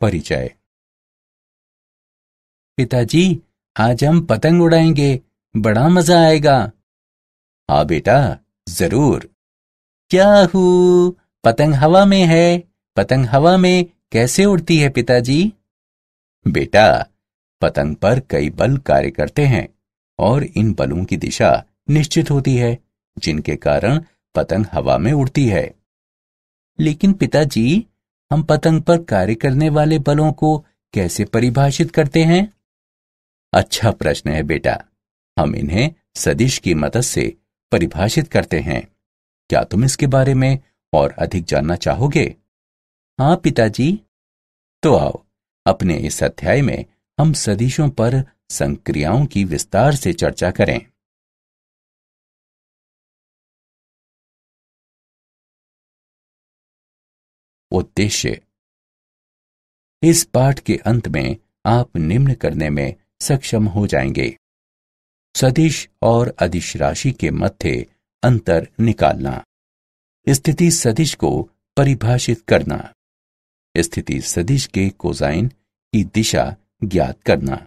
परिचय पिताजी आज हम पतंग उड़ाएंगे बड़ा मजा आएगा हाँ बेटा जरूर क्या हू पतंग हवा में है पतंग हवा में कैसे उड़ती है पिताजी बेटा पतंग पर कई बल कार्य करते हैं और इन बलों की दिशा निश्चित होती है जिनके कारण पतंग हवा में उड़ती है लेकिन पिताजी हम पतंग पर कार्य करने वाले बलों को कैसे परिभाषित करते हैं अच्छा प्रश्न है बेटा हम इन्हें सदिश की मदद से परिभाषित करते हैं क्या तुम इसके बारे में और अधिक जानना चाहोगे हाँ पिताजी तो आओ अपने इस अध्याय में हम सदिशों पर संक्रियाओं की विस्तार से चर्चा करें उद्देश्य इस पाठ के अंत में आप निम्न करने में सक्षम हो जाएंगे सदिश और अधिश राशि के मध्य अंतर निकालना स्थिति सदिश को परिभाषित करना स्थिति सदिश के कोजाइन की दिशा ज्ञात करना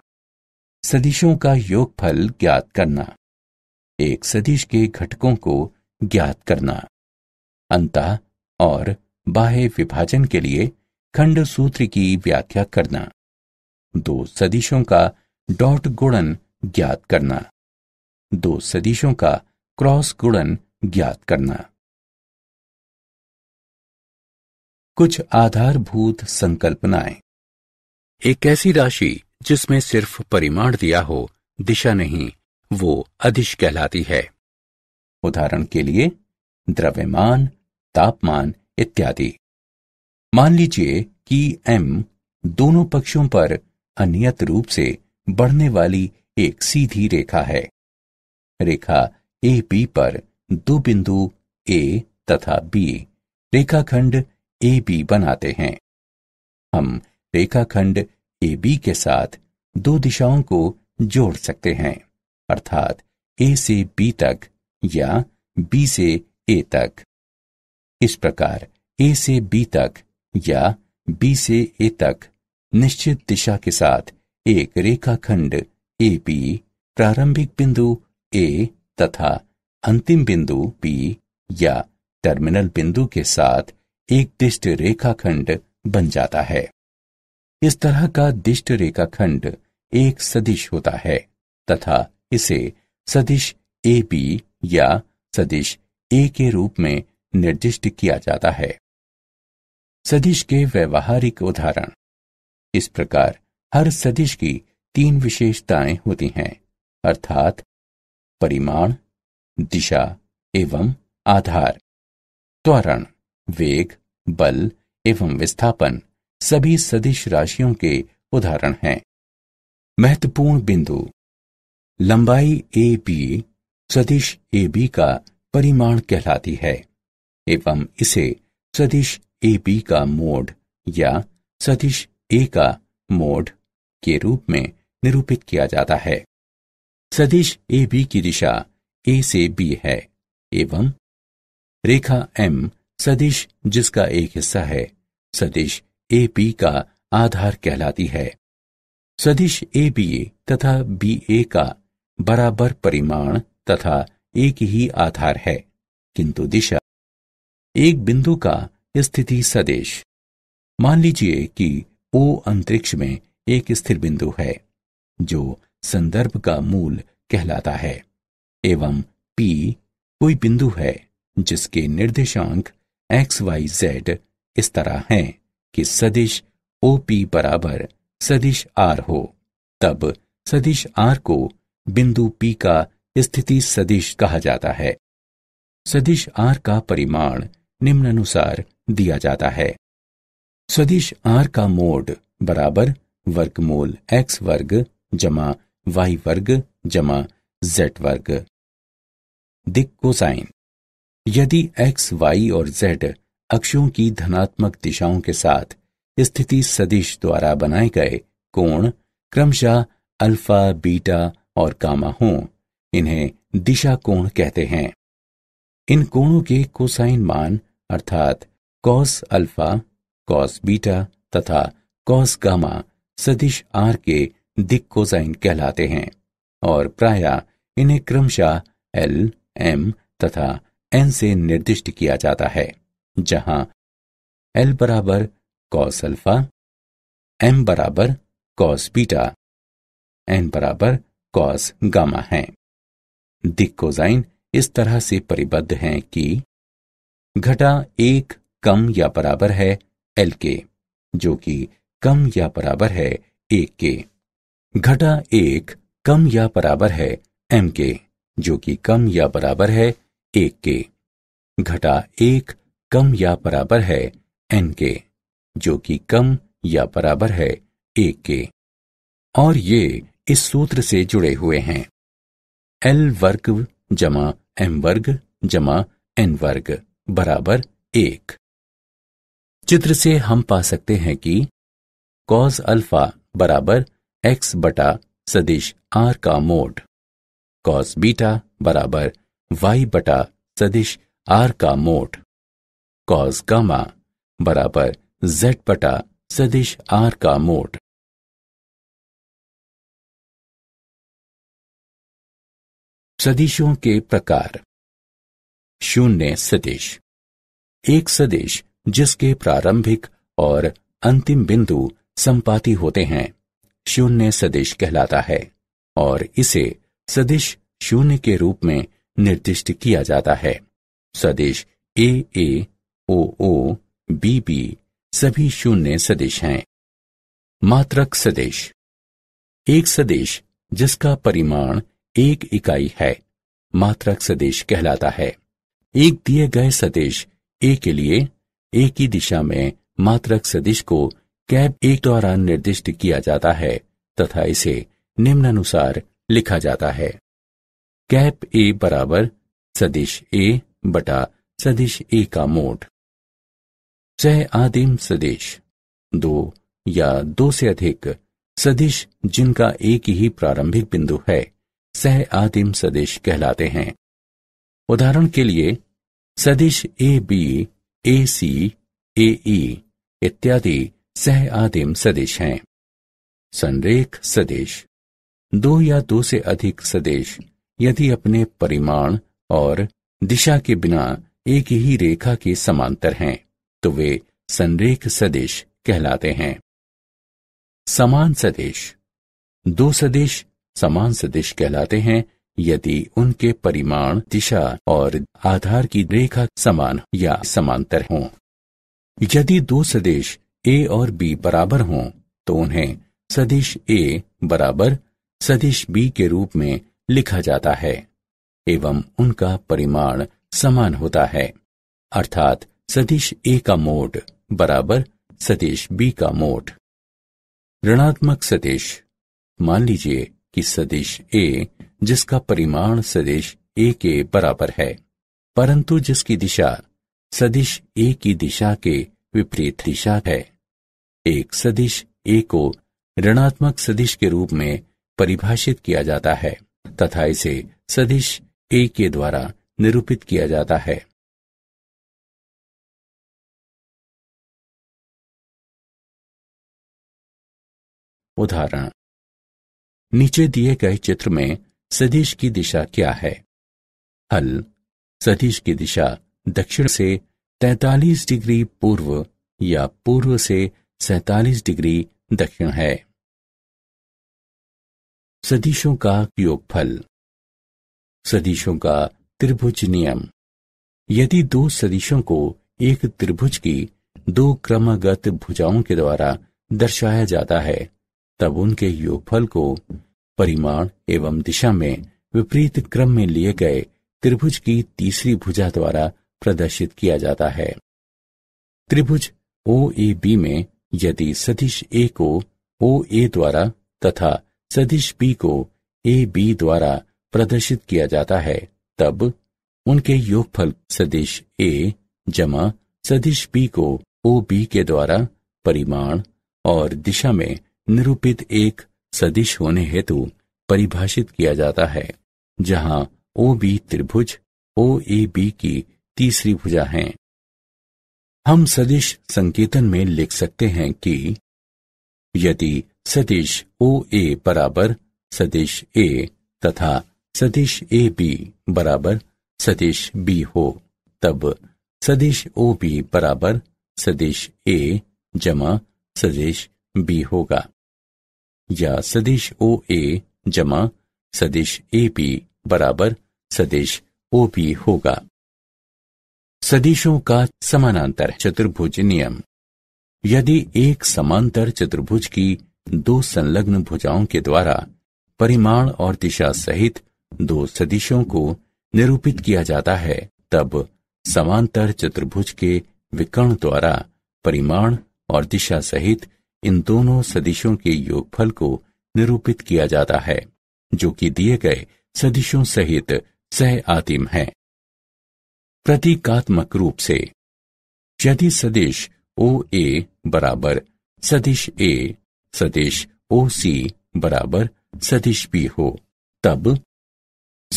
सदिशों का योगफल ज्ञात करना एक सदिश के घटकों को ज्ञात करना अंता और बाह्य विभाजन के लिए खंड सूत्र की व्याख्या करना दो सदिशों का डॉट गुणन ज्ञात करना दो सदिशों का क्रॉस गुणन ज्ञात करना कुछ आधारभूत संकल्पनाएं एक ऐसी राशि जिसमें सिर्फ परिमाण दिया हो दिशा नहीं वो अधिश कहलाती है उदाहरण के लिए द्रव्यमान तापमान इत्यादि मान लीजिए कि एम दोनों पक्षों पर अनियत रूप से बढ़ने वाली एक सीधी रेखा है रेखा ए बी पर दो बिंदु ए तथा बी रेखाखंड ए बी बनाते हैं हम रेखाखंड ए बी के साथ दो दिशाओं को जोड़ सकते हैं अर्थात ए से बी तक या बी से ए तक इस प्रकार ए से बी तक या बी से ए तक निश्चित दिशा के साथ एक रेखाखंड ए बी प्रारंभिक बिंदु ए तथा अंतिम बिंदु बी या टर्मिनल बिंदु के साथ एक दिष्ट रेखाखंड बन जाता है इस तरह का दिष्ट रेखाखंड एक सदिश होता है तथा इसे सदिश ए बी या सदिश ए के रूप में निर्दिष्ट किया जाता है सदिश के व्यवहारिक उदाहरण इस प्रकार हर सदिश की तीन विशेषताएं होती हैं अर्थात परिमाण दिशा एवं आधार त्वरण वेग बल एवं विस्थापन सभी सदिश राशियों के उदाहरण हैं महत्वपूर्ण बिंदु लंबाई ए बी सदिश ए बी का परिमाण कहलाती है एवं इसे सदिश ए बी का मोड या सदिश ए का मोड के रूप में निरूपित किया जाता है सदिश ए बी की दिशा ए से बी है एवं रेखा एम सदिश जिसका एक हिस्सा है सदिश ए बी का आधार कहलाती है सदिश ए बी तथा बी ए का बराबर परिमाण तथा एक ही आधार है किंतु दिशा एक बिंदु का स्थिति सदेश मान लीजिए कि ओ अंतरिक्ष में एक स्थिर बिंदु है जो संदर्भ का मूल कहलाता है एवं पी कोई बिंदु है जिसके निर्देशांक एक्स वाई जेड इस तरह हैं कि सदिश ओ पी बराबर सदिश आर हो तब सदिश आर को बिंदु पी का स्थिति सदिश कहा जाता है सदिश आर का परिमाण निम्नानुसार दिया जाता है सदिश आर का मोड बराबर वर्गमूल एक्स वर्ग जमा वाई वर्ग जमा जेड वर्ग दिक कोसाइन यदि एक्स वाई और जेड अक्षों की धनात्मक दिशाओं के साथ स्थिति सदिश द्वारा बनाए गए कोण क्रमशः अल्फा बीटा और कामा हों इन्हें दिशा कोण कहते हैं इन कोणों के कोसाइन मान अर्थात कॉस अल्फा कॉस बीटा तथा कॉस गामा सदिश आर के दिक कोसाइन कहलाते हैं और प्राय इन्हें क्रमशः एल एम तथा एन से निर्दिष्ट किया जाता है जहां एल बराबर कॉस अल्फा एम बराबर कॉस बीटा एन बराबर कॉस गामा है दिक्कोजाइन इस तरह से परिबद्ध हैं कि घटा एक कम या बराबर है एल के जो कि कम या बराबर है एक के घटा एक कम या बराबर है एम के जो कि कम या बराबर है एक के घटा एक कम या बराबर है एन के जो कि कम या बराबर है एक के और ये इस सूत्र से जुड़े हुए हैं एल वर्ग जमा एम वर्ग जमा एन वर्ग बराबर एक चित्र से हम पा सकते हैं कि कॉज अल्फा बराबर एक्स बटा सदिश आर का मोड कॉस बीटा बराबर वाई बटा सदिश आर का मोड कॉस गामा बराबर जेड बटा सदिश आर का मोड सदिशों के प्रकार शून्य सदिश एक सदेश जिसके प्रारंभिक और अंतिम बिंदु संपाती होते हैं शून्य सदिश कहलाता है और इसे सदिश शून्य के रूप में निर्दिष्ट किया जाता है सदिश ए ए ओ ओ बी बी सभी शून्य सदिश हैं मात्रक सदिश एक सदिश जिसका परिमाण एक इकाई है मात्रक सदिश कहलाता है एक दिए गए सदिश ए के लिए ए की दिशा में मात्रक सदिश को कैब ए द्वारा निर्दिष्ट किया जाता है तथा इसे निम्नानुसार लिखा जाता है कैप ए बराबर सदिश ए बटा सदिश ए का मोड सह आदिम सदिश दो या दो से अधिक सदिश जिनका एक ही प्रारंभिक बिंदु है सह आदिम सदिश कहलाते हैं उदाहरण के लिए सदिश ए बी ए सी ए ई इत्यादि सह आदिम सदिश हैं संरेख सदिश दो या दो से अधिक सदिश यदि अपने परिमाण और दिशा के बिना एक ही रेखा के समांतर हैं तो वे संरेख सदिश कहलाते हैं समान सदिश दो सदिश समान सदिश कहलाते हैं यदि उनके परिमाण दिशा और आधार की रेखा समान या समांतर हों यदि दो सदिश ए और बी बराबर हों तो उन्हें सदिश ए बराबर सदिश बी के रूप में लिखा जाता है एवं उनका परिमाण समान होता है अर्थात सदिश ए का मोड बराबर सदिश बी का मोड ऋणात्मक सदिश मान लीजिए कि सदिश ए जिसका परिमाण सदिश ए के बराबर है परंतु जिसकी दिशा सदिश ए की दिशा के विपरीत दिशा है एक सदिश ए को ऋणात्मक सदिश के रूप में परिभाषित किया जाता है तथा इसे सदिश ए के द्वारा निरूपित किया जाता है उदाहरण नीचे दिए गए चित्र में सदिश की दिशा क्या है हल सदिश की दिशा दक्षिण से 43 डिग्री पूर्व या पूर्व से 47 डिग्री दक्षिण है सदिशों का योगफल सदिशों का त्रिभुज नियम यदि दो सदिशों को एक त्रिभुज की दो क्रमगत भुजाओं के द्वारा दर्शाया जाता है तब उनके योगफल को परिमाण एवं दिशा में विपरीत क्रम में लिए गए त्रिभुज की तीसरी भुजा द्वारा प्रदर्शित किया जाता है त्रिभुज ओ ए बी में यदि सदिश ए को ओ ए द्वारा तथा सदिश बी को ए बी द्वारा प्रदर्शित किया जाता है तब उनके योगफल सदिश ए जमा सदिश बी को ओ बी के द्वारा परिमाण और दिशा में निरूपित एक सदिश होने हेतु परिभाषित किया जाता है जहां ओ बी त्रिभुज ओ ए बी की तीसरी भुजा है हम सदिश संकेतन में लिख सकते हैं कि यदि सदिश ओ ए बराबर सदिश ए तथा सदिश ए बी बराबर सदिश बी हो तब सदिश ओ बी बराबर सदिश ए जमा सदिश बी होगा या सदिश ओ ए जमा सदिश ए पी बराबर सदिश ओ पी होगा सदिशों का समानांतर चतुर्भुज नियम यदि एक समांतर चतुर्भुज की दो संलग्न भुजाओं के द्वारा परिमाण और दिशा सहित दो सदिशों को निरूपित किया जाता है तब समांतर चतुर्भुज के विकर्ण द्वारा परिमाण और दिशा सहित इन दोनों सदिशों के योगफल को निरूपित किया जाता है जो कि दिए गए सदिशों सहित सह आतिम है प्रतीकात्मक रूप से यदि सदिश ओ ए बराबर सदिश ए सदिश ओ सी बराबर सदिश बी हो तब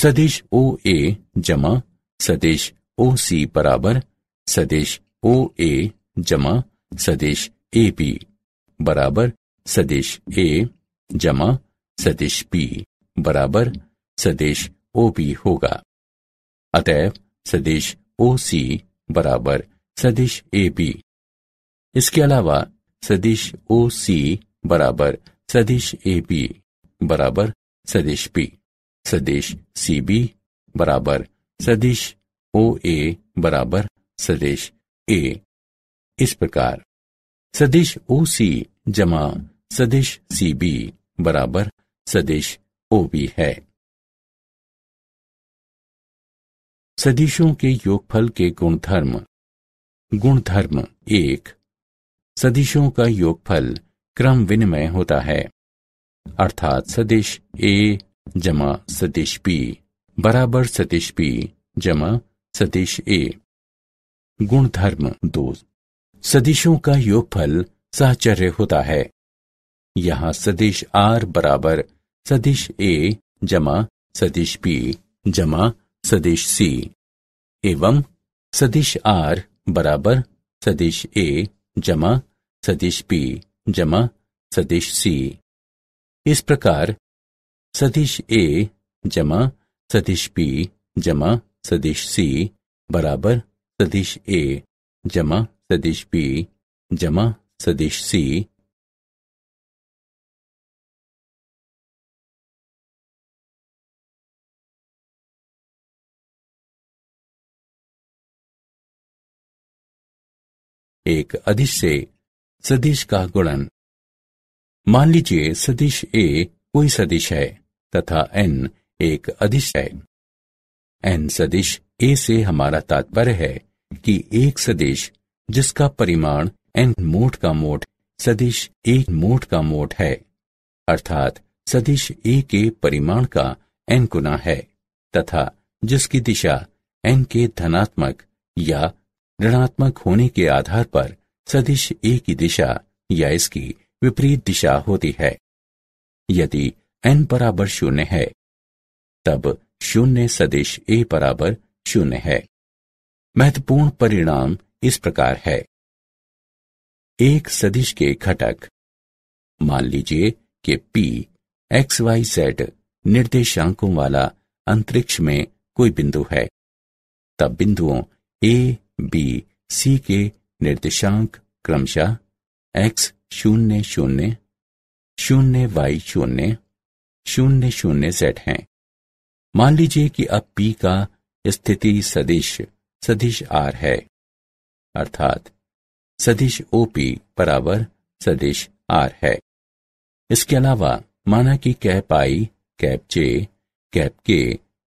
सदिश ओ ए जमा सदिश ओ सी बराबर सदिश ओ ए जमा सदिश ए बी बराबर सदिश ए जमा सदिश बी बराबर सदिश ओ बी होगा अतएव सदिश ओ सी बराबर सदिश ए बी इसके अलावा सदिश ओ सी बराबर सदिश ए बी बराबर सदिश बी सदिश सी बी बराबर सदिश ओ ए बराबर सदिश ए इस प्रकार सदिश ओ सी जमा सदिश सी बी बराबर सदिश ओ बी है सदिशों के योगफल के गुणधर्म गुणधर्म एक सदिशों का योगफल क्रम विनिमय होता है अर्थात सदिश ए जमा सदिश बी बराबर सदिश बी जमा सदिश ए गुणधर्म दो सदिशों का योगफल साहचर्य होता है यहां सदिश आर बराबर सदिश ए जमा सदिश बी जमा सदिश सी एवं सदिश आर बराबर सदिश ए जमा सदिश बी जमा सदिश सी इस प्रकार सदिश ए जमा सदिश बी जमा सदिश सी बराबर सदिश ए जमा सदिश बी जमा सदिश C एक अधिश से सदिश का गुणन मान लीजिए सदिश ए कोई सदिश है तथा एन एक अधिश है एन सदिश ए से हमारा तात्पर्य है कि एक सदिश जिसका परिमाण एन मोट का मोट सदिश एक मोट का मोट है अर्थात सदिश ए के परिमाण का एन गुना है तथा जिसकी दिशा एन के धनात्मक या ऋणात्मक होने के आधार पर सदिश ए की दिशा या इसकी विपरीत दिशा होती है यदि एन बराबर शून्य है तब शून्य सदिश ए बराबर शून्य है महत्वपूर्ण परिणाम इस प्रकार है एक सदिश के घटक मान लीजिए कि P एक्स वाई सेट निर्देशांकों वाला अंतरिक्ष में कोई बिंदु है तब बिंदुओं ए बी सी के निर्देशांक क्रमशः एक्स शून्य शून्य शून्य वाई शून्य शून्य शून्य सेट हैं मान लीजिए कि अब P का स्थिति सदिश सदिश R है अर्थात सदिश ओपी बराबर सदिश आर है इसके अलावा माना कि cap I cap J cap K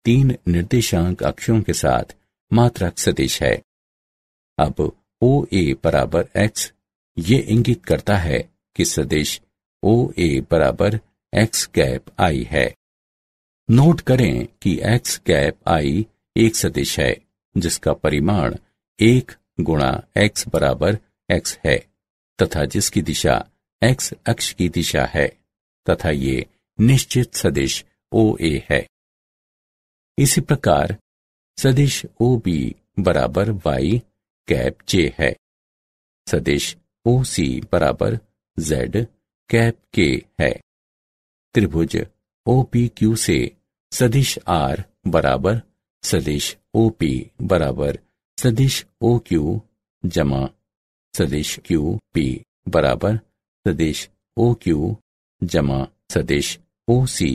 तीन निर्देशांक अक्षों के साथ मात्रक सदिश है अब ओ ए बराबर एक्स ये इंगित करता है कि सदिश ओ ए बराबर एक्स कैप आई है नोट करें कि एक्स कैप आई एक सदिश है जिसका परिमाण एक गुणा एक्स बराबर एक्स है तथा जिसकी दिशा एक्स अक्ष की दिशा है तथा ये निश्चित सदिश ओ ए है इसी प्रकार सदिश ओ बी बराबर वाई कैप जे है सदिश ओ सी बराबर जेड कैप के है त्रिभुज ओ पी क्यू से सदिश आर बराबर सदिश ओ पी बराबर सदिश ओ क्यू जमा सदिश क्यू पी बराबर सदिश ओ क्यू जमा सदिश ओ सी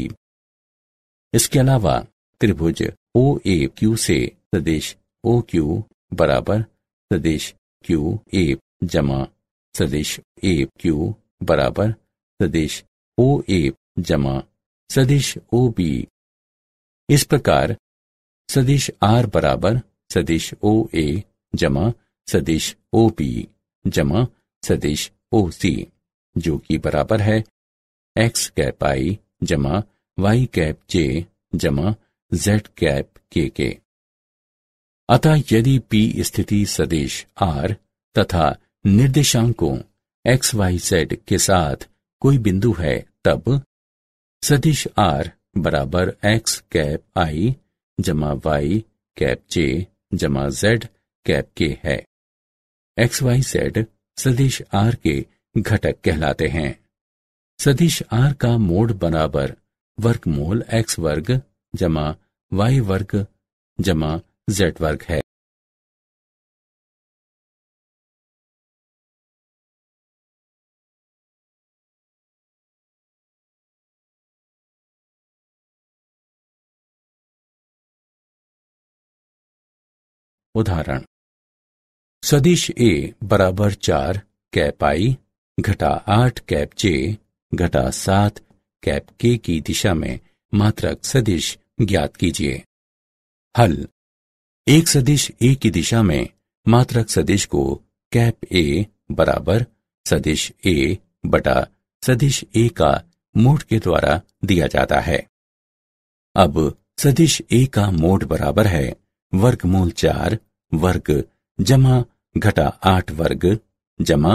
इसके अलावा त्रिभुज ओ ए क्यू से सदिश ओ क्यू बराबर सदिश क्यू ए जमा सदिश ए क्यू बराबर सदिश ओ ए जमा सदिश ओ बी इस प्रकार सदिश आर बराबर सदिश ओ ए जमा सदिश ओ बी जमा सदिश ओ सी जो कि बराबर है एक्स कैप आई जमा वाई कैप जे जमा जेड कैप के के अतः यदि पी स्थिति सदिश आर तथा निर्देशांकों एक्स वाई जेड के साथ कोई बिंदु है तब सदिश आर बराबर एक्स कैप आई जमा वाई कैप जे जमा जेड कैप के है एक्स वाई सेड सदिश आर के घटक कहलाते हैं सदिश आर का मोड बराबर वर्गमूल एक्स वर्ग जमा वाई वर्ग जमा जेड वर्ग है उदाहरण सदिश ए बराबर चार कैप आई घटा आठ कैप जे घटा सात कैप के की दिशा में मात्रक सदिश ज्ञात कीजिए हल एक सदिश ए की दिशा में मात्रक सदिश को कैप ए बराबर सदिश ए बटा सदिश ए का मोड के द्वारा दिया जाता है अब सदिश ए का मोड बराबर है वर्गमूल चार वर्ग जमा घटा आठ वर्ग जमा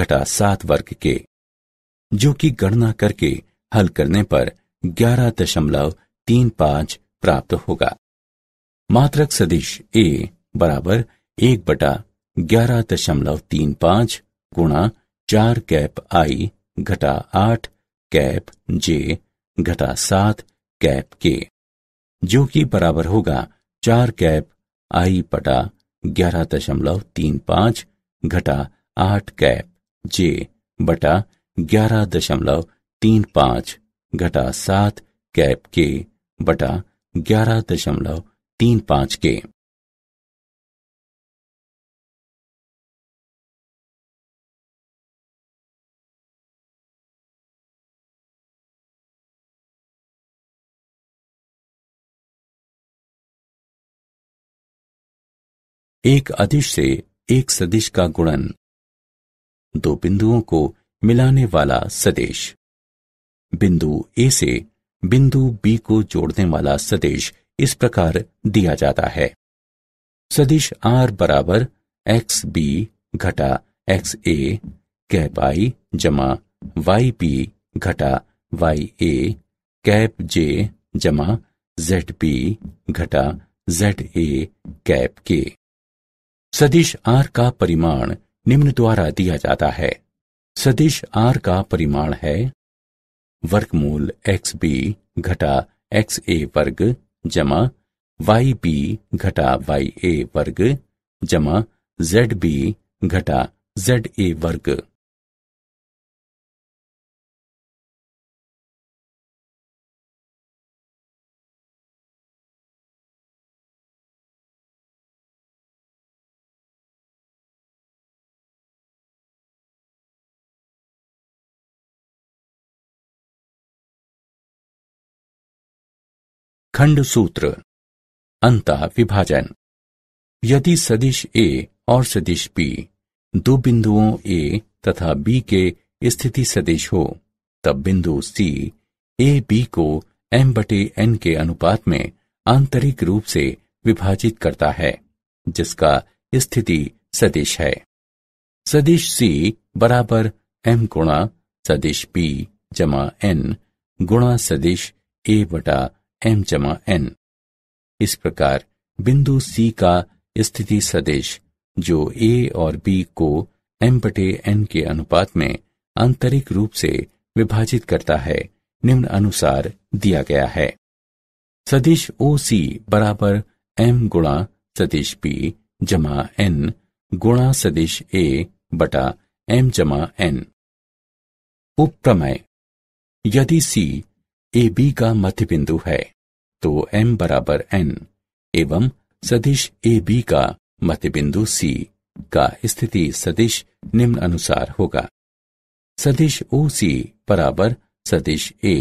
घटा सात वर्ग के जो कि गणना करके हल करने पर ग्यारह दशमलव तीन पांच प्राप्त होगा मात्रक सदिश ए बराबर एक बटा ग्यारह दशमलव तीन पांच गुणा चार कैप आई घटा आठ कैप जे घटा सात कैप के जो कि बराबर होगा चार कैप आई बटा ग्यारह दशमलव तीन पाँच घटा आठ कैप जे बटा ग्यारह दशमलव तीन पाँच घटा सात कैप के बटा ग्यारह दशमलव तीन पाँच के एक अदिश से एक सदिश का गुणन दो बिंदुओं को मिलाने वाला सदेश बिंदु ए से बिंदु बी को जोड़ने वाला सदेश इस प्रकार दिया जाता है सदिश आर बराबर एक्स बी घटा एक्स ए कैप आई जमा वाई बी घटा वाई ए कैप जे जमा जेड बी घटा जेड ए कैप के सदिश आर का परिमाण निम्न द्वारा दिया जाता है सदिश आर का परिमाण है वर्गमूल एक्स बी घटा एक्स ए वर्ग जमा वाई बी घटा वाई ए वर्ग जमा जेड बी घटा जेड ए वर्ग खंड सूत्र अंत विभाजन यदि सदिश ए और सदिश बी दो बिंदुओं ए तथा बी के स्थिति सदिश हो तब बिंदु सी ए बी को एम बटे एन के अनुपात में आंतरिक रूप से विभाजित करता है जिसका स्थिति सदिश है सदिश सी बराबर एम गुणा सदिश बी जमा एन गुणा सदिश ए बटा एम जमा एन इस प्रकार बिंदु सी का स्थिति सदिश जो ए और बी को एम बटे एन के अनुपात में आंतरिक रूप से विभाजित करता है निम्न अनुसार दिया गया है सदिश ओ सी बराबर एम गुणा सदिश बी जमा एन गुणा सदिश ए बटा एम जमा एन उपप्रमेय यदि सी ए बी का मध्य बिंदु है तो एम बराबर एन एवं सदिश ए बी का मध्य बिंदु सी का स्थिति सदिश निम्न अनुसार होगा सदिश ओ सी बराबर सदिश ए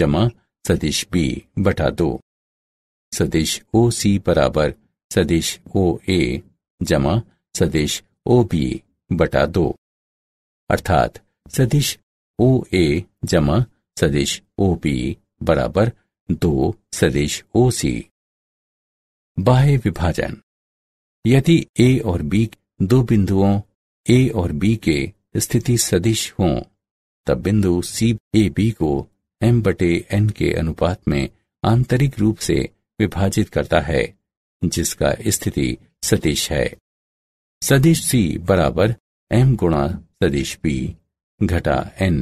जमा सदिश बी बटा दो सदिश ओ सी बराबर सदिश ओ ए जमा सदिश ओ बी बटा दो अर्थात सदिश ओ ए जमा सदिश ओ बी बराबर दो सदिश ओ सी बाह्य विभाजन यदि ए और बी दो बिंदुओं ए और बी के स्थिति सदिश हों तब बिंदु सी ए बी को एम बटे एन के अनुपात में आंतरिक रूप से विभाजित करता है जिसका स्थिति सदिश है सदिश सी बराबर एम गुणा सदिश बी घटा एन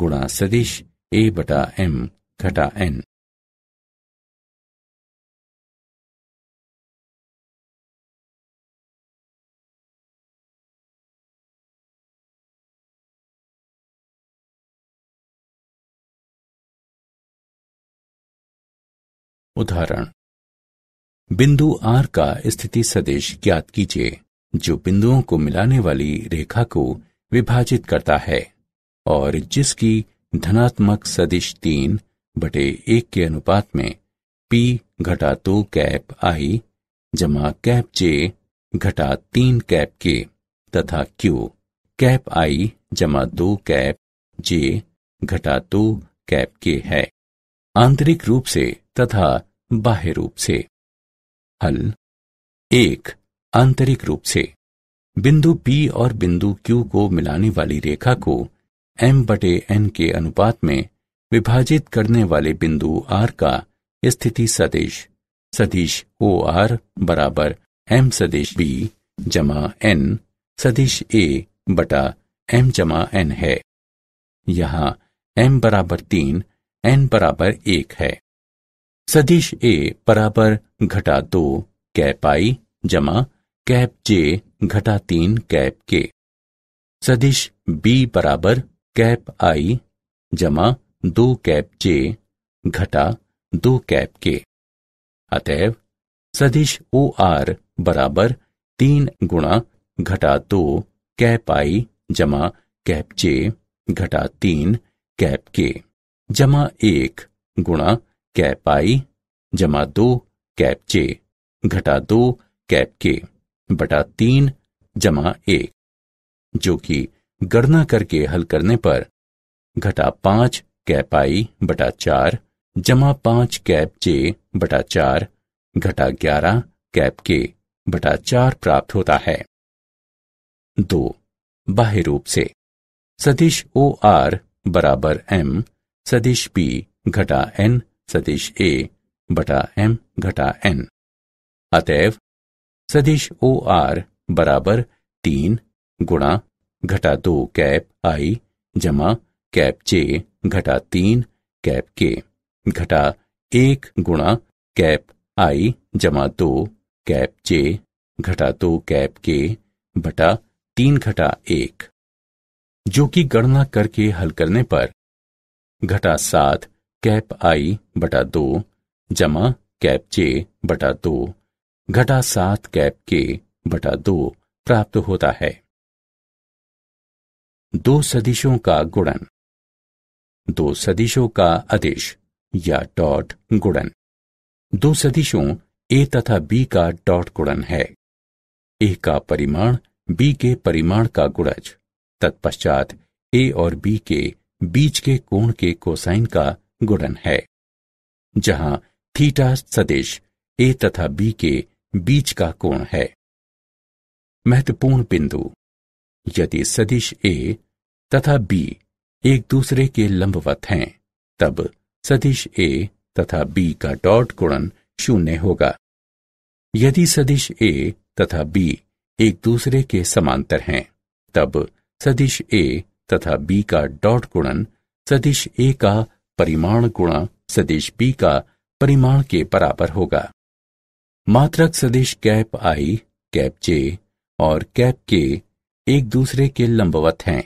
गुणा सदिश ए बटा एम घटा एन उदाहरण बिंदु आर का स्थिति सदिश ज्ञात कीजिए जो बिंदुओं को मिलाने वाली रेखा को विभाजित करता है और जिसकी धनात्मक सदिश तीन बटे एक के अनुपात में पी घटा दो कैप आई जमा कैप जे घटा तीन कैप के तथा क्यू कैप आई जमा दो कैप जे घटा दो कैप के है आंतरिक रूप से तथा बाह्य रूप से हल एक आंतरिक रूप से बिंदु P और बिंदु Q को मिलाने वाली रेखा को एम बटे एन के अनुपात में विभाजित करने वाले बिंदु आर का स्थिति सदिश सदिश ओ आर बराबर एम सदिश बी जमा एन सदिश ए बटा एम जमा एन है यहां एम बराबर तीन एन बराबर एक है सदिश ए बराबर घटा दो कैप आई जमा कैप जे घटा तीन कैप के सदिश बी बराबर कैप आई जमा दो कैप जे घटा दो कैप के अतएव सदिश ओ आर बराबर तीन गुणा घटा दो कैप आई जमा कैप जे घटा तीन कैप के जमा एक गुणा कैप आई जमा दो कैप जे घटा दो कैप के बटा तीन जमा एक जो कि गणना करके हल करने पर घटा पांच कैप आई बटा चार जमा पांच कैप जे बटा चार घटा ग्यारह कैप के बटा चार प्राप्त होता है दो बाह्य रूप से सदिश ओ आर बराबर एम सदिश पी घटा एन सदिश ए बटा एम घटा एन अतएव सदिश ओ आर बराबर तीन गुणा घटा दो कैप आई जमा कैप जे घटा तीन कैप के घटा एक गुणा कैप आई जमा दो कैप जे घटा दो कैप के बटा तीन घटा एक जो कि गणना करके हल करने पर घटा सात कैप आई बटा दो जमा कैप जे बटा दो घटा सात कैप के बटा दो प्राप्त होता है दो सदिशों का गुणन दो सदिशों का आदेश या डॉट गुणन दो सदिशों ए तथा बी का डॉट गुणन है ए का परिमाण बी के परिमाण का गुणज तत्पश्चात ए और बी के बीच के कोण के कोसाइन का गुणन है जहां थीटा सदिश ए तथा बी के बीच का कोण है महत्वपूर्ण बिंदु यदि सदिश ए तथा बी एक दूसरे के लंबवत हैं तब सदिश ए तथा बी का डॉट गुणन शून्य होगा यदि सदिश ए तथा बी एक दूसरे के समांतर हैं तब सदिश ए तथा बी का डॉट गुणन सदिश ए का परिमाण गुणा सदिश बी का परिमाण के बराबर होगा मात्रक सदिश कैप आई कैप जे और कैप के एक दूसरे के लंबवत हैं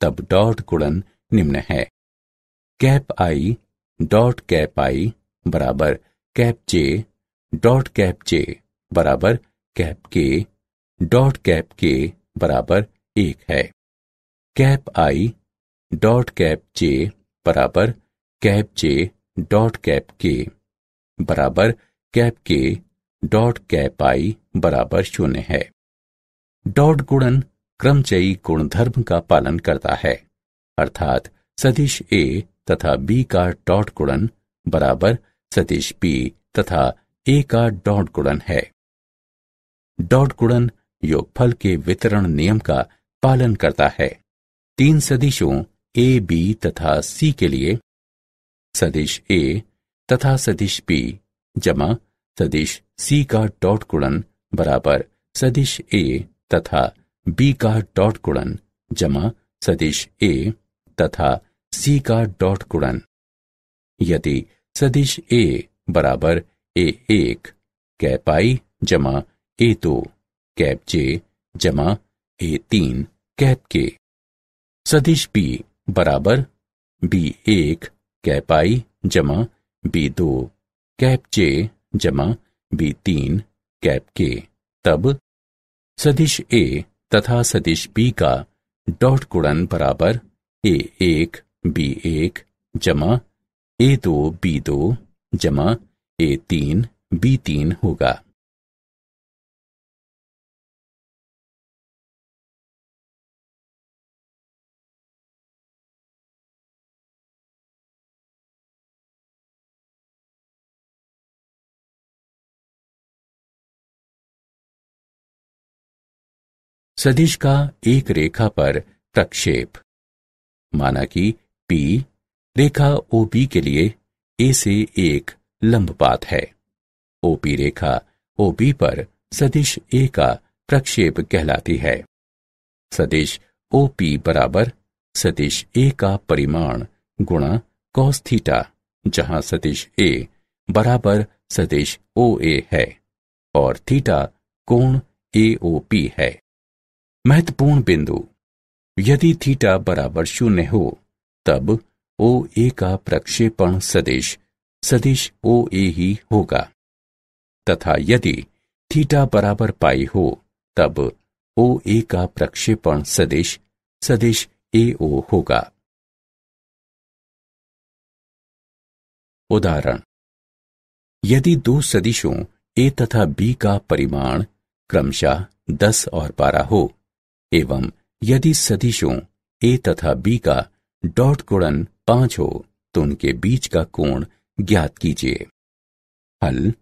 तब डॉट गुणन निम्न है cap I dot cap I बराबर cap J dot cap J बराबर cap K dot cap K बराबर एक है cap I dot cap J बराबर cap J dot cap K बराबर cap K dot cap I बराबर शून्य है डॉट गुणन क्रमचयी गुणधर्म का पालन करता है अर्थात सदिश ए तथा बी का डॉट गुणन बराबर सदिश बी तथा ए का डॉट गुणन है डॉट गुणन योगफल के वितरण नियम का पालन करता है तीन सदिशों ए बी तथा सी के लिए सदिश ए तथा सदिश बी जमा सदिश सी का डॉट गुणन बराबर सदिश ए तथा बी का डॉट गुणन जमा सदिश ए तथा सी का डॉट गुणन यदि सदिश ए बराबर ए एक कैप आई जमा ए दो कैप जे जमा ए तीन कैप के सदिश बी बराबर बी एक कैप आई जमा बी दो कैप जे जमा बी तीन कैप के तब सदिश ए तथा सदिश बी का डॉट गुणन बराबर ए एक बी एक जमा ए दो बी दो जमा ए तीन बी तीन होगा सदिश का एक रेखा पर प्रक्षेप माना कि P रेखा OP के लिए A से एक लंबपात है OP रेखा OP पर सदिश A का प्रक्षेप कहलाती है सदिश OP बराबर सदिश A का परिमाण गुणा कॉस थीटा जहां सदिश A बराबर सदिश OA है और थीटा कोण AOP है महत्वपूर्ण बिंदु यदि थीटा बराबर शून्य हो तब ओ ए का प्रक्षेपण सदिश सदिश ओ ए ही होगा तथा यदि थीटा बराबर पाई हो तब ओ ए का प्रक्षेपण सदिश सदिश ए ओ होगा उदाहरण यदि दो सदिशों ए तथा बी का परिमाण क्रमशः 10 और 12 हो एवं यदि सदिशों ए तथा बी का डॉट गुणन पांच हो तो उनके बीच का कोण ज्ञात कीजिए हल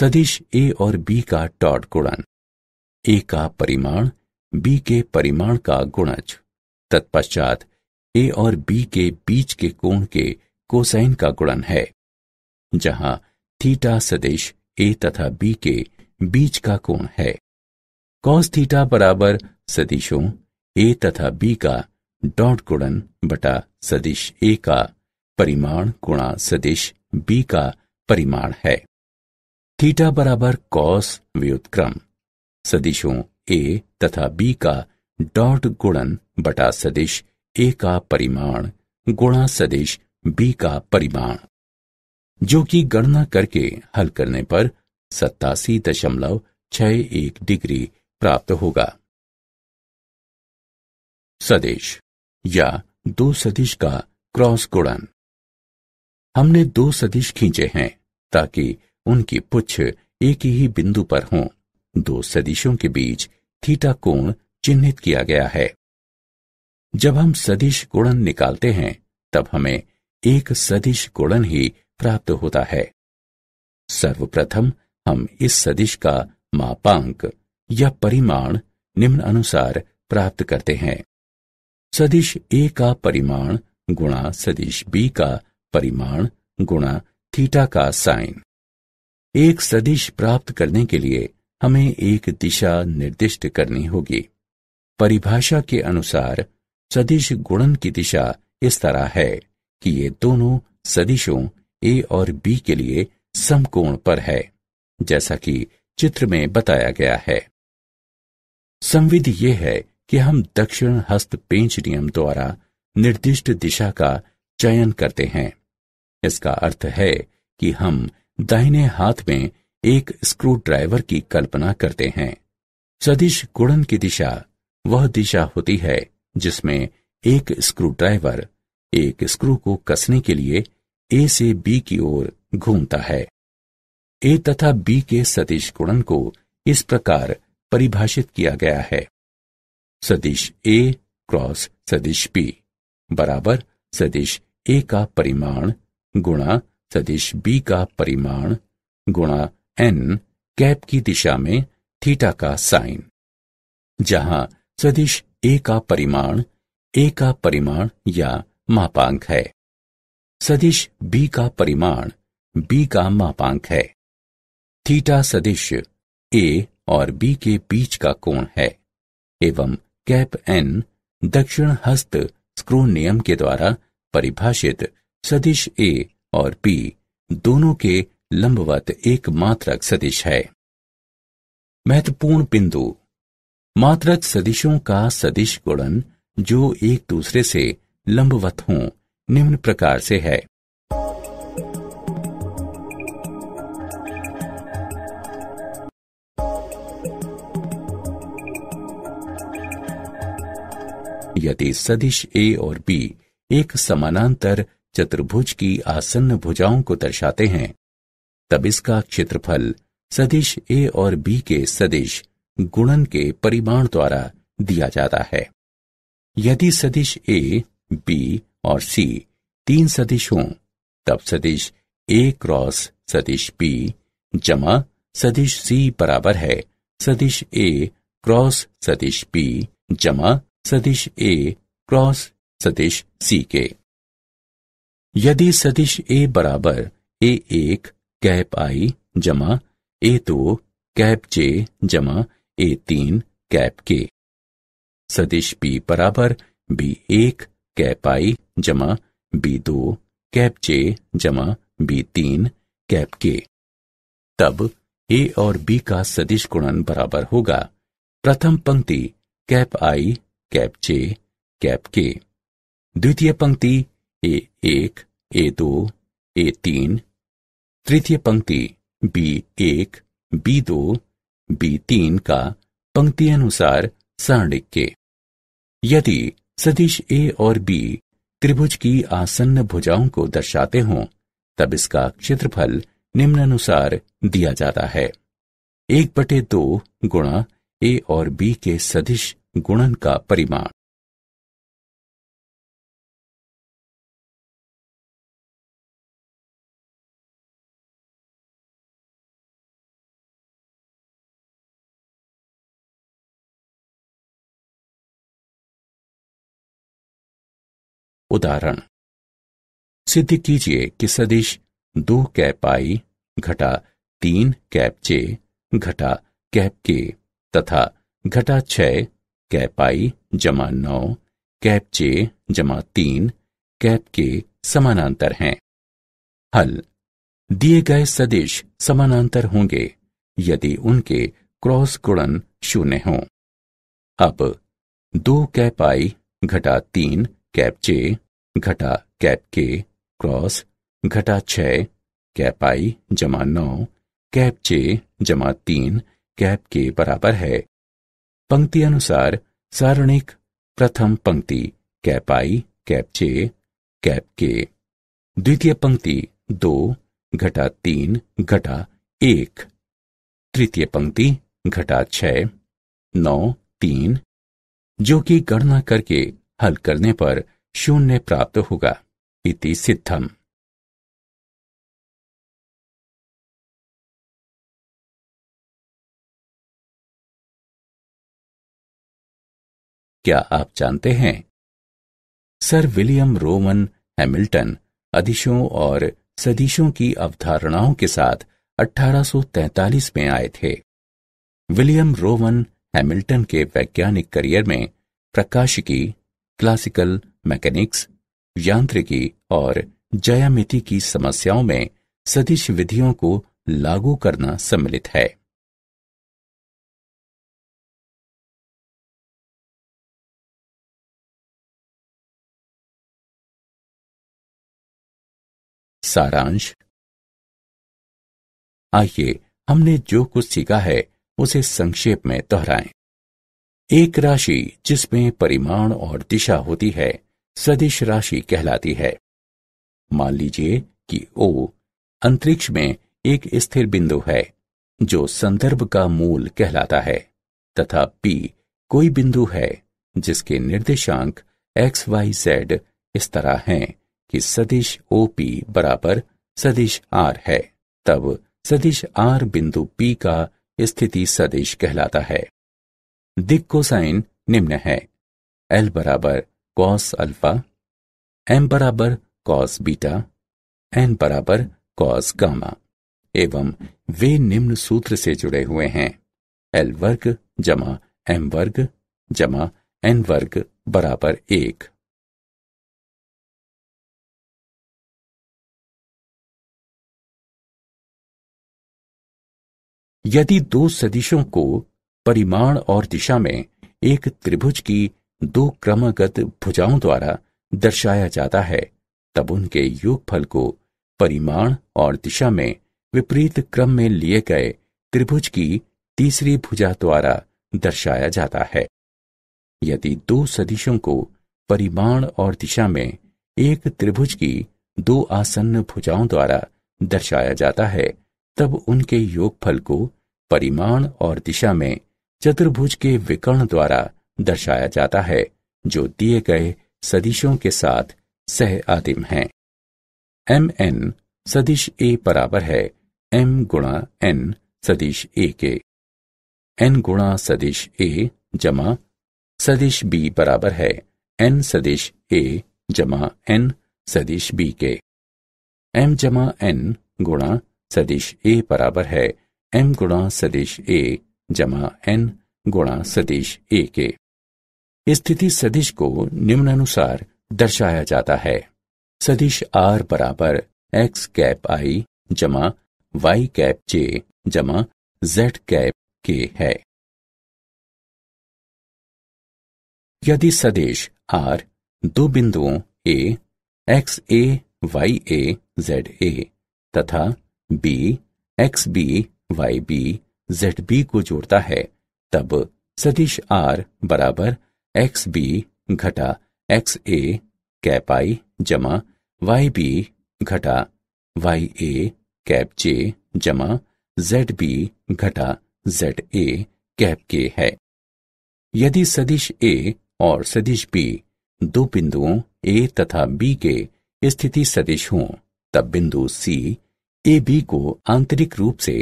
सदिश ए और बी का डॉट गुणन ए का परिमाण बी के परिमाण का गुणज तत्पश्चात ए और बी के बीच के कोण के कोसाइन का गुणन है जहां थीटा सदिश ए तथा बी के बीच का कोण है कॉस थीटा बराबर सदिशों ए तथा बी का डॉट गुणन बटा सदिश ए का परिमाण गुणा सदिश बी का परिमाण है थीटा बराबर कॉस व्युत्क्रम सदिशों ए तथा बी का डॉट गुणन बटा सदिश ए का परिमाण गुणा सदिश बी का परिमाण जो कि गणना करके हल करने पर सत्तासी दशमलव छह एक डिग्री प्राप्त होगा सदिश या दो सदिश का क्रॉस गुणन हमने दो सदिश खींचे हैं ताकि उनकी पुच्छ एक ही बिंदु पर हो दो सदिशों के बीच थीटा कोण चिन्हित किया गया है जब हम सदिश गुणन निकालते हैं तब हमें एक सदिश गुणन ही प्राप्त होता है सर्वप्रथम हम इस सदिश का मापांक या परिमाण निम्न अनुसार प्राप्त करते हैं सदिश ए का परिमाण गुणा सदिश बी का परिमाण गुणा थीटा का साइन एक सदिश प्राप्त करने के लिए हमें एक दिशा निर्दिष्ट करनी होगी परिभाषा के अनुसार सदिश गुणन की दिशा इस तरह है कि ये दोनों सदिशों ए और बी के लिए समकोण पर है जैसा कि चित्र में बताया गया है संविधि ये है कि हम दक्षिण हस्त पेंच नियम द्वारा निर्दिष्ट दिशा का चयन करते हैं इसका अर्थ है कि हम दाहिने हाथ में एक स्क्रू ड्राइवर की कल्पना करते हैं सदिश गुणन की दिशा वह दिशा होती है जिसमें एक स्क्रू ड्राइवर एक स्क्रू को कसने के लिए ए से बी की ओर घूमता है ए तथा बी के सदिश गुणन को इस प्रकार परिभाषित किया गया है सदिश ए क्रॉस सदिश बी बराबर सदिश ए का परिमाण गुणा सदिश बी का परिमाण गुणा एन कैप की दिशा में थीटा का साइन जहां सदिश ए का परिमाण ए का परिमाण या मापांक है सदिश बी का परिमाण बी का मापांक है थीटा सदिश ए और बी के बीच का कोण है एवं कैप एन दक्षिण हस्त स्क्रू नियम के द्वारा परिभाषित सदिश ए और पी दोनों के लंबवत एक मात्रक सदिश है महत्वपूर्ण बिंदु मात्रक सदिशों का सदिश गुणन जो एक दूसरे से लंबवत हों निम्न प्रकार से है यदि सदिश ए और बी एक समानांतर चतुर्भुज की आसन्न भुजाओं को दर्शाते हैं तब इसका क्षेत्रफल सदिश ए और बी के सदिश गुणन के परिमाण द्वारा दिया जाता है यदि सदिश ए बी और सी तीन सदिश हों तब सदिश ए क्रॉस सदिश बी जमा सदिश सी बराबर है सदिश ए क्रॉस सदिश बी जमा सदिश ए क्रॉस सदिश सी के यदि सदिश ए बराबर ए एक कैप आई जमा ए दो कैप जे जमा ए तीन कैप के सदिश बी बराबर बी एक कैप आई जमा बी दो कैप जे जमा बी तीन कैप के तब ए और बी का सदिश गुणन बराबर होगा प्रथम पंक्ति cap I cap J cap K द्वितीय पंक्ति ए एक ए दो ए तीन तृतीय पंक्ति बी एक बी दो बी तीन का पंक्ति अनुसार सारणिक के यदि सदिश ए और बी त्रिभुज की आसन्न भुजाओं को दर्शाते हों तब इसका क्षेत्रफल निम्नानुसार दिया जाता है एक बटे दो गुणा ए और बी के सदिश गुणन का परिमाण उदाहरण सिद्ध कीजिए कि सदिश दो कैप आई घटा तीन कैप जे घटा कैप के तथा घटा छह कैपाई जमा नौ कैप चे जमा तीन कैप के समानांतर हैं हल दिए गए सदिश समानांतर होंगे यदि उनके क्रॉस गुणन शून्य हों अब दो कैप आई घटा तीन कैप जे घटा कैप के क्रॉस घटा छ कैप आई जमा नौ कैप जे जमा तीन कैप के बराबर है पंक्ति अनुसार सारणिक प्रथम पंक्ति cap I cap J cap K द्वितीय पंक्ति दो घटा तीन घटा एक तृतीय पंक्ति घटा छ नौ तीन जो कि गणना करके हल करने पर शून्य प्राप्त होगा इति सिद्धम क्या आप जानते हैं सर विलियम रोमन हैमिल्टन अधिशों और सदिशों की अवधारणाओं के साथ 1843 में आए थे विलियम रोमन हैमिल्टन के वैज्ञानिक करियर में प्रकाशिकी क्लासिकल मैकेनिक्स यांत्रिकी और जयामिति की समस्याओं में सदिश विधियों को लागू करना सम्मिलित है सारांश आइए हमने जो कुछ सीखा है उसे संक्षेप में दोहराएं। एक राशि जिसमें परिमाण और दिशा होती है सदिश राशि कहलाती है मान लीजिए कि ओ अंतरिक्ष में एक स्थिर बिंदु है जो संदर्भ का मूल कहलाता है तथा पी कोई बिंदु है जिसके निर्देशांक एक्स वाई जेड इस तरह हैं कि सदिश ओ पी बराबर सदिश आर है तब सदिश आर बिंदु पी का स्थिति सदिश कहलाता है दिक साइन निम्न है एल बराबर कॉस अल्फा एम बराबर कॉस बीटा एन बराबर कॉस गामा एवं वे निम्न सूत्र से जुड़े हुए हैं एल वर्ग जमा एम वर्ग जमा एन वर्ग बराबर एक यदि दो सदिशों को परिमाण और दिशा में एक त्रिभुज की दो क्रमगत भुजाओं द्वारा दर्शाया जाता है तब उनके योगफल को परिमाण और दिशा में विपरीत क्रम में लिए गए त्रिभुज की तीसरी भुजा द्वारा दर्शाया जाता है यदि दो सदिशों को परिमाण और दिशा में एक त्रिभुज की दो आसन्न भुजाओं द्वारा दर्शाया जाता है तब उनके योगफल को परिमाण और दिशा में चतुर्भुज के विकर्ण द्वारा दर्शाया जाता है जो दिए गए सदिशों के साथ सह आदिम है एम एन सदिश ए बराबर है एम गुणा एन सदिश ए के एन गुणा सदिश ए जमा सदिश बी बराबर है एन सदिश ए जमा एन सदिश बी के एम जमा एन गुणा सदिश ए बराबर है एम गुणा सदिश ए जमा एन गुणा सदिश ए के स्थिति सदिश को निम्नानुसार दर्शाया जाता है सदिश आर बराबर एक्स कैप आई जमा वाई कैप जे जमा जेड कैप के है यदि सदिश आर दो बिंदुओं A X A Y A Z A तथा B X B Y B Z B को जोड़ता है तब सदिश आर बराबर एक्स बी घटा एक्स ए कैप आई जमा वाई बी घटा वाई ए कैप जे जमा जेड बी घटा जेड ए कैप के है यदि सदिश ए और सदिश बी दो बिंदुओं ए तथा बी के स्थिति सदिश हों तब बिंदु सी ए बी को आंतरिक रूप से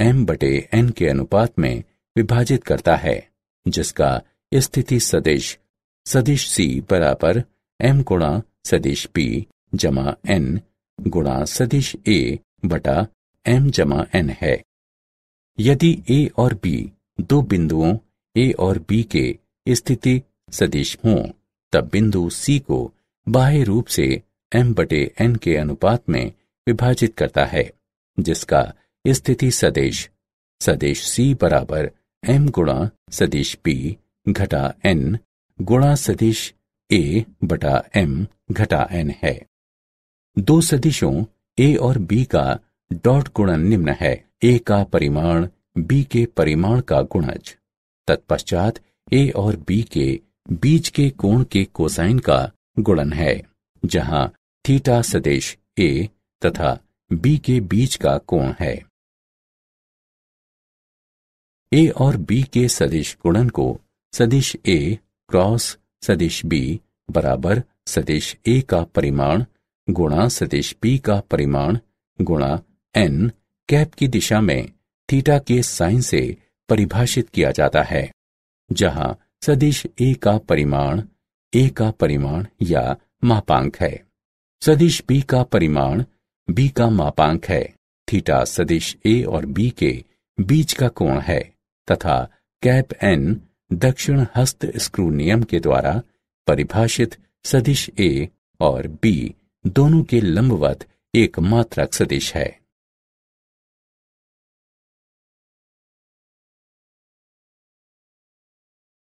एम बटे एन के अनुपात में विभाजित करता है जिसका स्थिति सदिश सदिश सी बराबर एम गुणा सदिश पी जमा एन गुणा सदिश ए बटा एम जमा एन है यदि ए और बी दो बिंदुओं ए और बी के स्थिति सदिश हों तब बिंदु सी को बाह्य रूप से एम बटे एन के अनुपात में विभाजित करता है जिसका स्थिति सदेश सदेश सी बराबर एम गुणा सदिश पी घटा एन गुणा सदिश ए बटा एम घटा एन है दो सदिशों ए और बी का डॉट गुणन निम्न है ए का परिमाण बी के परिमाण का गुणज तत्पश्चात ए और बी के बीच के कोण के कोसाइन का गुणन है जहां थीटा सदेश ए तथा बी के बीच का कोण है ए और बी के सदिश गुणन को सदिश ए क्रॉस सदिश बी बराबर सदिश ए का परिमाण गुणा सदिश बी का परिमाण गुणा एन कैप की दिशा में थीटा के साइन से परिभाषित किया जाता है जहां सदिश ए का परिमाण ए का परिमाण या मापांक है सदिश बी का परिमाण बी का मापांक है थीटा सदिश ए और बी के बीच का कोण है तथा कैप एन दक्षिण हस्त स्क्रू नियम के द्वारा परिभाषित सदिश ए और बी दोनों के लंबवत एक मात्रक सदिश है